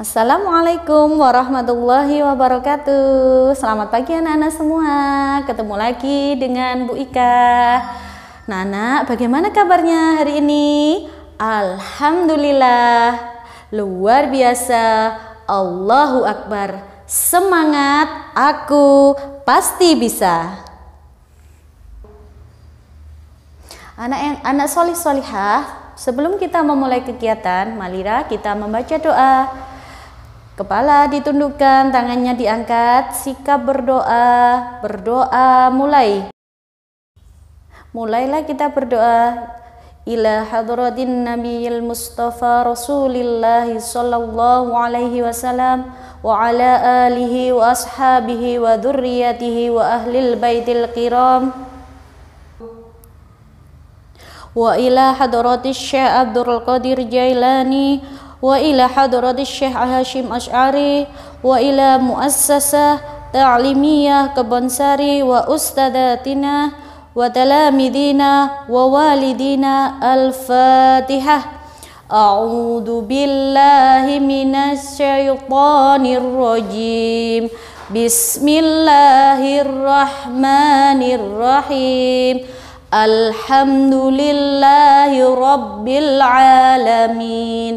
Assalamualaikum warahmatullahi wabarakatuh Selamat pagi anak-anak semua Ketemu lagi dengan Bu Ika Nana, bagaimana kabarnya hari ini? Alhamdulillah Luar biasa Allahu Akbar Semangat aku pasti bisa Anak yang anak solih solihah Sebelum kita memulai kegiatan Malira kita membaca doa Kepala ditundukkan, tangannya diangkat, sikap berdoa, berdoa mulai. Mulailah kita berdoa. Ila hadratin nabiyil mustafa rasulillahi sallallahu alaihi wasallam wa ala alihi wa ashabihi wa dhurriyyatihi wa ahlil baitil kiram wa ila hadratis syekh abdul qadir jailani وإلى حضرة الشيخ هاشم أشعري وإلى مؤسسة تعليمية كبنساري وأستاذاتنا وتلامذينا ووالدينا الفاتحة أعوذ بالله من الشيطان الرجيم بسم الله الرحمن الرحيم الحمد لله رب العالمين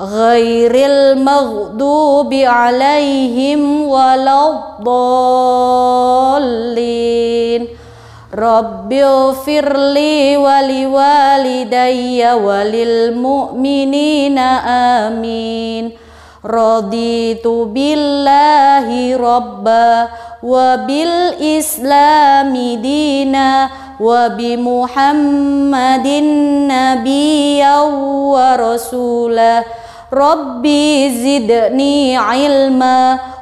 غير المغضوب عليهم ولا الضالين رب اغفر لي ولوالدي وللمؤمنين آمين رضيت بالله ربا وبالإسلام دينا وبمحمد نبيا ورسولا Rabbi zidni ilma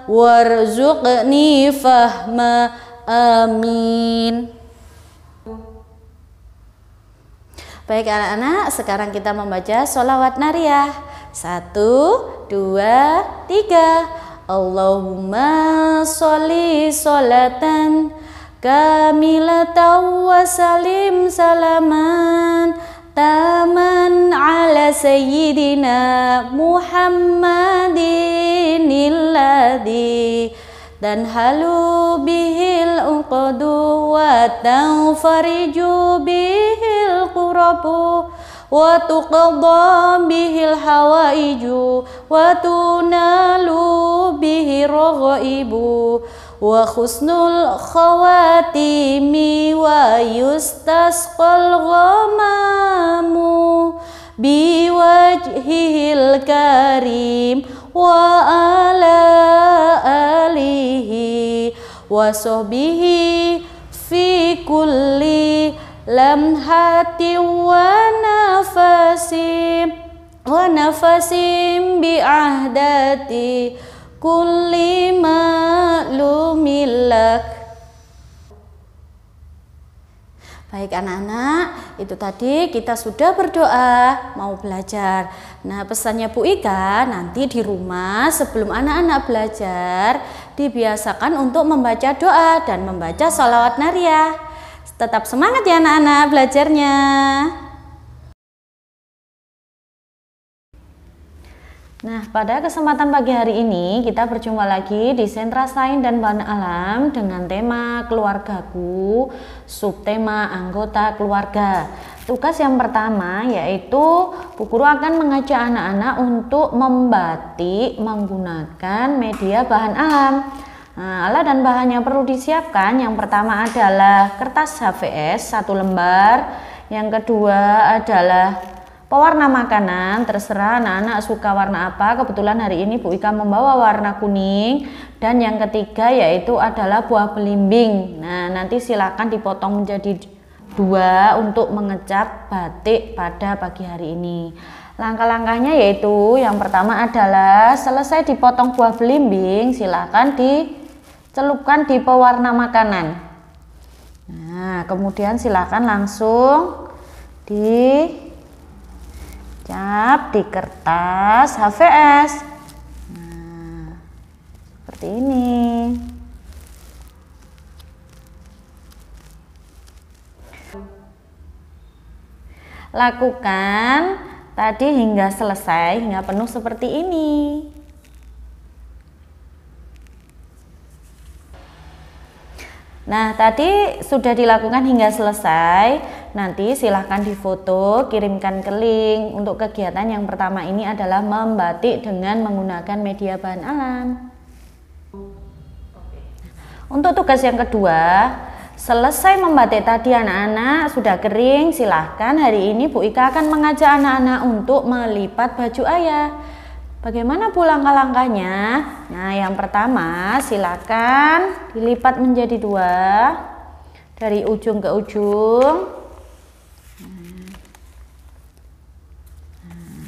warzuqni fahma amin Baik anak-anak, sekarang kita membaca sholawat nariyah Satu, dua, tiga Allahumma sholli sholatan kamilatan wa salim salaman taman ala sayyidina Muhammadin illadhi halu bihil uqadu wa tanfariju bihil qurabu wa tuqadha bihil hawaiju wa tunalu bihi raghaibu وخسن الخواتيم ويستسقى الغمام بوجهه الكريم وعلى آله وصحبه في كل لمحة ونفس ونفس بأهداتي kulli ma'lumillak Baik anak-anak, itu tadi kita sudah berdoa mau belajar. Nah pesannya Bu Ika nanti di rumah sebelum anak-anak belajar dibiasakan untuk membaca doa dan membaca sholawat nariah. Tetap semangat ya anak-anak belajarnya. Nah, pada kesempatan pagi hari ini kita berjumpa lagi di Sentra Sains dan Bahan Alam dengan tema Keluargaku, subtema anggota keluarga. Tugas yang pertama yaitu Bu Guru akan mengajak anak-anak untuk membatik menggunakan media bahan alam. Nah, alat dan bahan yang perlu disiapkan yang pertama adalah kertas HVS satu lembar, yang kedua adalah Pewarna makanan, terserah anak-anak suka warna apa. Kebetulan hari ini Bu Ika membawa warna kuning. Dan yang ketiga yaitu adalah buah belimbing. Nah, nanti silakan dipotong menjadi dua untuk mengecap batik pada pagi hari ini. Langkah-langkahnya yaitu yang pertama adalah selesai dipotong buah belimbing, silakan dicelupkan di pewarna makanan. Nah, kemudian silakan langsung di cap di kertas HVS. Nah, seperti ini. Lakukan tadi hingga selesai, hingga penuh seperti ini. Nah, tadi sudah dilakukan hingga selesai. Nanti silahkan difoto, kirimkan ke link. Untuk kegiatan yang pertama ini adalah membatik dengan menggunakan media bahan alam. Untuk tugas yang kedua, selesai membatik tadi anak-anak sudah kering, silahkan hari ini Bu Ika akan mengajak anak-anak untuk melipat baju ayah. Bagaimana pula langkah-langkahnya? Nah, yang pertama silakan dilipat menjadi dua dari ujung ke ujung. Nah,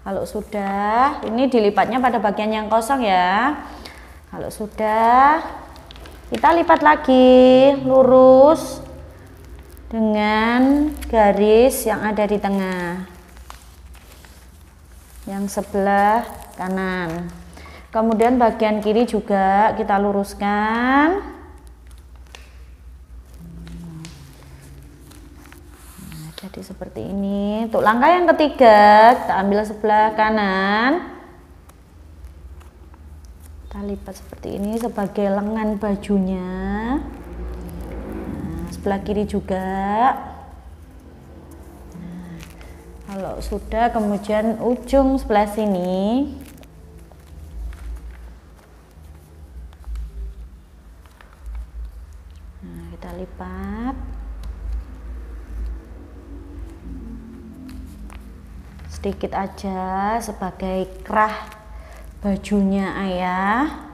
kalau sudah, ini dilipatnya pada bagian yang kosong ya. Kalau sudah, kita lipat lagi lurus dengan garis yang ada di tengah yang sebelah kanan kemudian bagian kiri juga kita luruskan nah, jadi seperti ini untuk langkah yang ketiga kita ambil sebelah kanan kita lipat seperti ini sebagai lengan bajunya nah, sebelah kiri juga kalau sudah kemudian ujung sebelah sini nah, kita lipat sedikit aja sebagai kerah bajunya ayah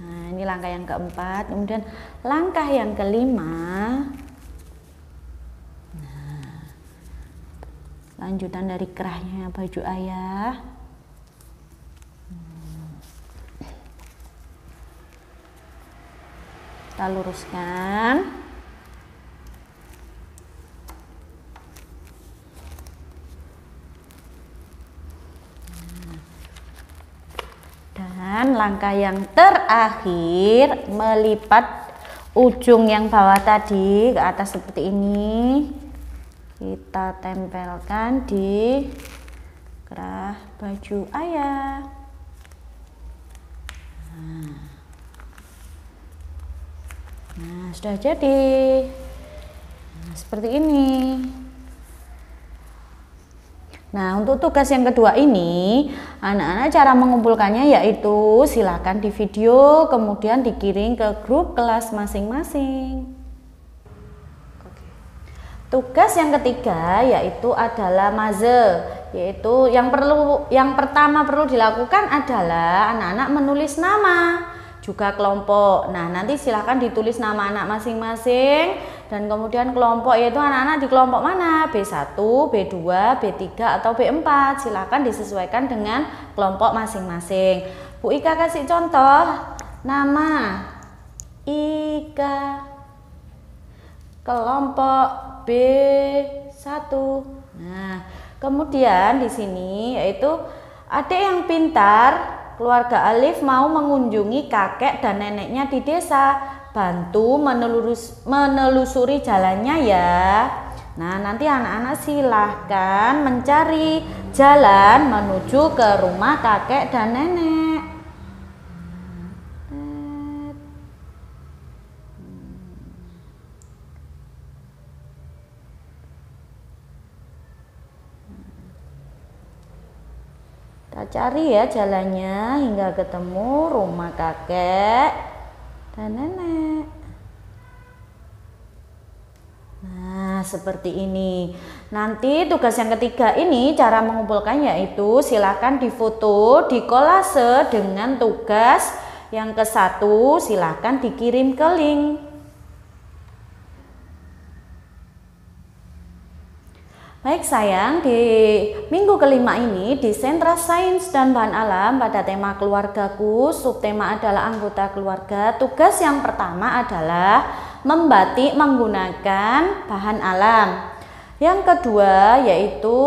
nah ini langkah yang keempat kemudian langkah yang kelima nah lanjutan dari kerahnya baju ayah hmm. kita luruskan dan langkah yang terakhir melipat ujung yang bawah tadi ke atas seperti ini kita tempelkan di kerah baju ayah nah, nah, sudah jadi nah, seperti ini Nah, untuk tugas yang kedua ini, anak-anak cara mengumpulkannya yaitu silakan di video kemudian dikirim ke grup kelas masing-masing. Tugas yang ketiga yaitu adalah maze, yaitu yang perlu yang pertama perlu dilakukan adalah anak-anak menulis nama juga kelompok. Nah, nanti silahkan ditulis nama anak masing-masing dan kemudian kelompok yaitu anak-anak di kelompok mana? B1, B2, B3 atau B4. Silahkan disesuaikan dengan kelompok masing-masing. Bu Ika kasih contoh nama Ika kelompok B1. Nah, kemudian di sini yaitu adik yang pintar, keluarga Alif mau mengunjungi kakek dan neneknya di desa. Bantu menelurus, menelusuri jalannya ya. Nah, nanti anak-anak silahkan mencari jalan menuju ke rumah kakek dan nenek. kita cari ya jalannya hingga ketemu rumah kakek dan nenek nah seperti ini nanti tugas yang ketiga ini cara mengumpulkannya yaitu silahkan difoto kolase dengan tugas yang ke satu silahkan dikirim ke link Baik sayang, di minggu kelima ini di sentra sains dan bahan alam pada tema keluargaku, subtema adalah anggota keluarga. Tugas yang pertama adalah membatik menggunakan bahan alam. Yang kedua yaitu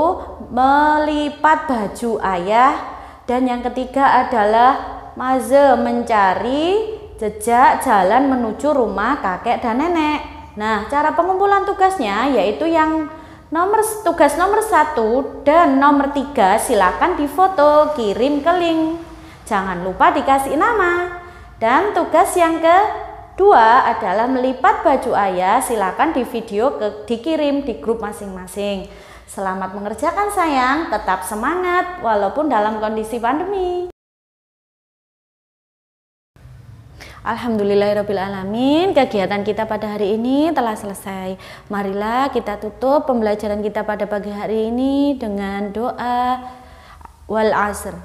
melipat baju ayah dan yang ketiga adalah maze mencari jejak jalan menuju rumah kakek dan nenek. Nah, cara pengumpulan tugasnya yaitu yang Nomor tugas nomor satu dan nomor tiga silakan difoto, kirim ke link. Jangan lupa dikasih nama. Dan tugas yang kedua adalah melipat baju ayah, silakan di video ke, dikirim di grup masing-masing. Selamat mengerjakan sayang, tetap semangat walaupun dalam kondisi pandemi. Alhamdulillahirrabbilalamin Kegiatan kita pada hari ini telah selesai Marilah kita tutup pembelajaran kita pada pagi hari ini Dengan doa Wal asr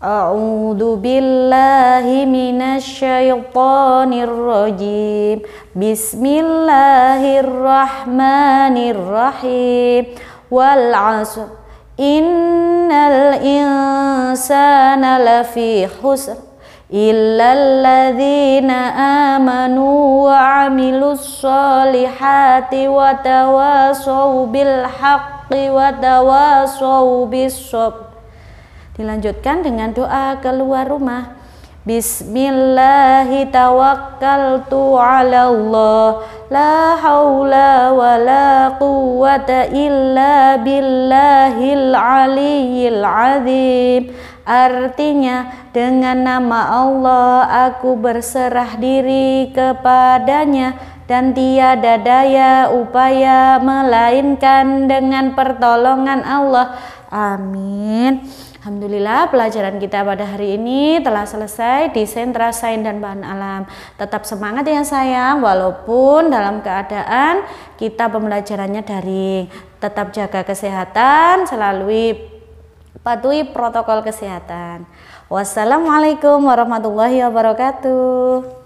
A'udhu billahi minasyaitonir rajim Bismillahirrahmanirrahim Wal asr Innal insana lafi khusr illalladzina amanu wa amilus wa tawasaw bil wa tawasaw bis dilanjutkan dengan doa keluar rumah Bismillahi tawakkaltu ala Allah La hawla wa la quwata illa billahil aliyyil azim Artinya dengan nama Allah aku berserah diri kepadanya dan tiada daya upaya melainkan dengan pertolongan Allah. Amin. Alhamdulillah pelajaran kita pada hari ini telah selesai di sentra sains dan bahan alam. Tetap semangat ya sayang walaupun dalam keadaan kita pembelajarannya daring. Tetap jaga kesehatan, selalu patuhi protokol kesehatan. Wassalamualaikum warahmatullahi wabarakatuh.